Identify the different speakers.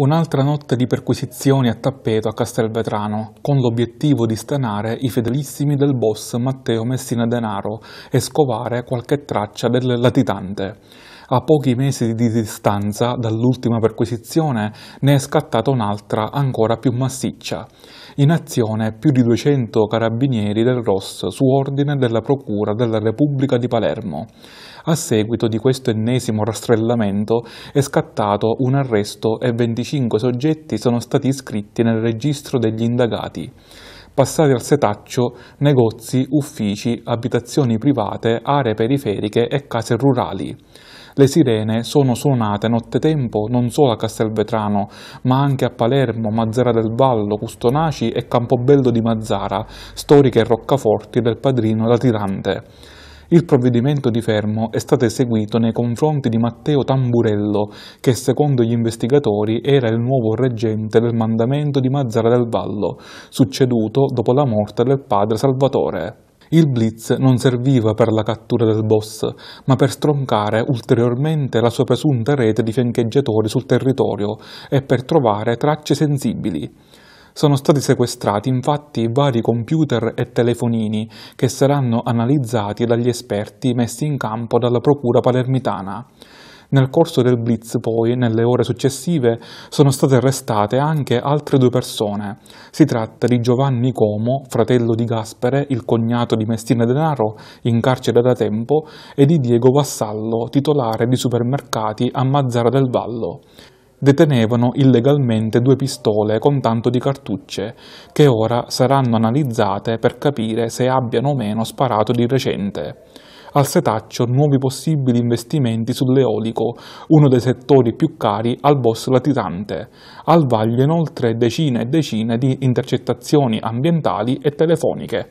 Speaker 1: Un'altra notte di perquisizioni a tappeto a Castelvetrano, con l'obiettivo di stanare i fedelissimi del boss Matteo Messina Denaro e scovare qualche traccia del latitante a pochi mesi di distanza dall'ultima perquisizione ne è scattata un'altra ancora più massiccia. In azione più di 200 carabinieri del ROS su ordine della Procura della Repubblica di Palermo. A seguito di questo ennesimo rastrellamento è scattato un arresto e 25 soggetti sono stati iscritti nel registro degli indagati passati al setaccio negozi, uffici, abitazioni private, aree periferiche e case rurali. Le sirene sono suonate nottetempo non solo a Castelvetrano, ma anche a Palermo, Mazzara del Vallo, Custonaci e Campobello di Mazzara, storiche roccaforti del padrino da Tirante. Il provvedimento di fermo è stato eseguito nei confronti di Matteo Tamburello, che secondo gli investigatori era il nuovo reggente del mandamento di Mazzara del Vallo, succeduto dopo la morte del padre Salvatore. Il blitz non serviva per la cattura del boss, ma per stroncare ulteriormente la sua presunta rete di fiancheggiatori sul territorio e per trovare tracce sensibili. Sono stati sequestrati infatti vari computer e telefonini che saranno analizzati dagli esperti messi in campo dalla Procura palermitana. Nel corso del blitz, poi, nelle ore successive, sono state arrestate anche altre due persone. Si tratta di Giovanni Como, fratello di Gaspere, il cognato di Mestina Denaro, in carcere da tempo, e di Diego Vassallo, titolare di supermercati a Mazzara del Vallo detenevano illegalmente due pistole con tanto di cartucce, che ora saranno analizzate per capire se abbiano o meno sparato di recente. Al setaccio nuovi possibili investimenti sull'eolico, uno dei settori più cari al boss latitante. Al vaglio inoltre decine e decine di intercettazioni ambientali e telefoniche.